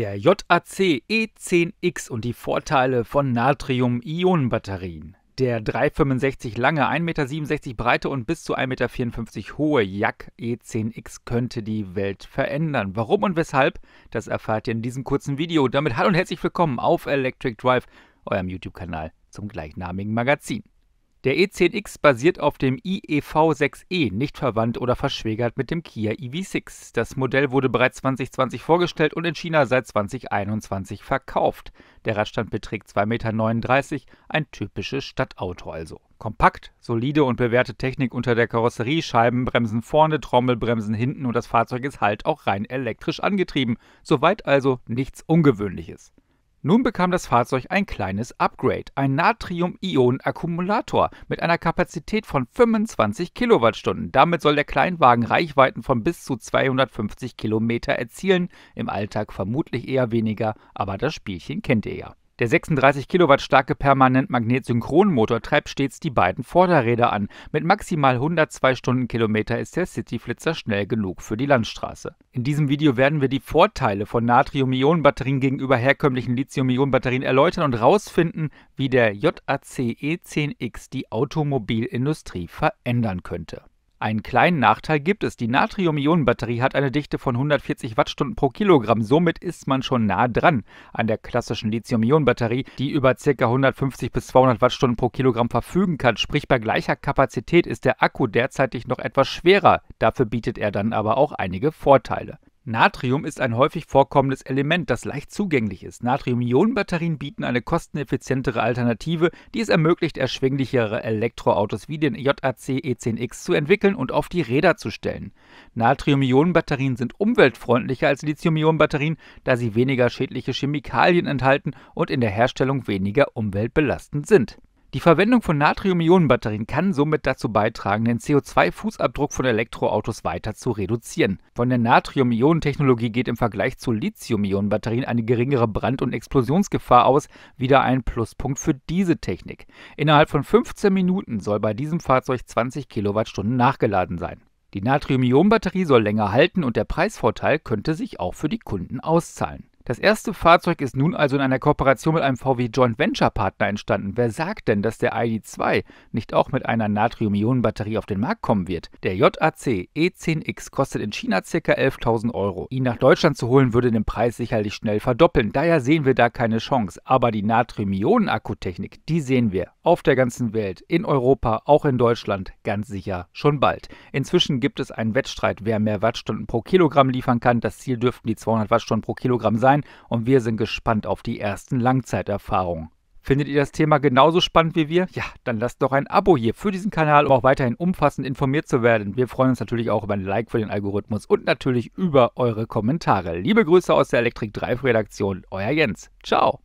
der JAC E10X und die Vorteile von Natrium-Ionen-Batterien. Der 3,65 lange, 1,67 Meter breite und bis zu 1,54 Meter hohe Yak E10X könnte die Welt verändern. Warum und weshalb, das erfahrt ihr in diesem kurzen Video. Damit hallo und herzlich willkommen auf Electric Drive, eurem YouTube-Kanal zum gleichnamigen Magazin. Der E10X basiert auf dem IEV6e, e, nicht verwandt oder verschwägert mit dem Kia EV6. Das Modell wurde bereits 2020 vorgestellt und in China seit 2021 verkauft. Der Radstand beträgt 2,39 Meter, ein typisches Stadtauto also. Kompakt, solide und bewährte Technik unter der Karosserie, Scheibenbremsen vorne, Trommelbremsen hinten und das Fahrzeug ist halt auch rein elektrisch angetrieben. Soweit also nichts Ungewöhnliches. Nun bekam das Fahrzeug ein kleines Upgrade, ein Natrium-Ionen-Akkumulator mit einer Kapazität von 25 Kilowattstunden. Damit soll der Kleinwagen Reichweiten von bis zu 250 Kilometer erzielen, im Alltag vermutlich eher weniger, aber das Spielchen kennt ihr ja. Der 36 Kilowatt starke permanent Magnetsynchronmotor treibt stets die beiden Vorderräder an. Mit maximal 102 Stundenkilometer ist der City-Flitzer schnell genug für die Landstraße. In diesem Video werden wir die Vorteile von Natrium-Ionen-Batterien gegenüber herkömmlichen Lithium-Ionen-Batterien erläutern und herausfinden, wie der JAC E10X die Automobilindustrie verändern könnte. Einen kleinen Nachteil gibt es. Die Natrium-Ionen-Batterie hat eine Dichte von 140 Wattstunden pro Kilogramm. Somit ist man schon nah dran an der klassischen Lithium-Ionen-Batterie, die über ca. 150 bis 200 Wattstunden pro Kilogramm verfügen kann. Sprich, bei gleicher Kapazität ist der Akku derzeitig noch etwas schwerer. Dafür bietet er dann aber auch einige Vorteile. Natrium ist ein häufig vorkommendes Element, das leicht zugänglich ist. Natrium-Ionen-Batterien bieten eine kosteneffizientere Alternative, die es ermöglicht, erschwinglichere Elektroautos wie den JAC E10X zu entwickeln und auf die Räder zu stellen. Natrium-Ionen-Batterien sind umweltfreundlicher als Lithium-Ionen-Batterien, da sie weniger schädliche Chemikalien enthalten und in der Herstellung weniger umweltbelastend sind. Die Verwendung von Natrium-Ionen-Batterien kann somit dazu beitragen, den CO2-Fußabdruck von Elektroautos weiter zu reduzieren. Von der Natrium-Ionen-Technologie geht im Vergleich zu Lithium-Ionen-Batterien eine geringere Brand- und Explosionsgefahr aus, wieder ein Pluspunkt für diese Technik. Innerhalb von 15 Minuten soll bei diesem Fahrzeug 20 Kilowattstunden nachgeladen sein. Die Natrium-Ionen-Batterie soll länger halten und der Preisvorteil könnte sich auch für die Kunden auszahlen. Das erste Fahrzeug ist nun also in einer Kooperation mit einem VW Joint Venture Partner entstanden. Wer sagt denn, dass der ID2 nicht auch mit einer Natrium-Ionen-Batterie auf den Markt kommen wird? Der JAC E10X kostet in China ca. 11.000 Euro. Ihn nach Deutschland zu holen würde den Preis sicherlich schnell verdoppeln. Daher sehen wir da keine Chance. Aber die Natrium-Ionen-Akkutechnik, die sehen wir auf der ganzen Welt, in Europa, auch in Deutschland, ganz sicher schon bald. Inzwischen gibt es einen Wettstreit, wer mehr Wattstunden pro Kilogramm liefern kann. Das Ziel dürften die 200 Wattstunden pro Kilogramm sein sein und wir sind gespannt auf die ersten Langzeiterfahrungen. Findet ihr das Thema genauso spannend wie wir? Ja, dann lasst doch ein Abo hier für diesen Kanal, um auch weiterhin umfassend informiert zu werden. Wir freuen uns natürlich auch über ein Like für den Algorithmus und natürlich über eure Kommentare. Liebe Grüße aus der Elektrik 3 Redaktion, euer Jens. Ciao.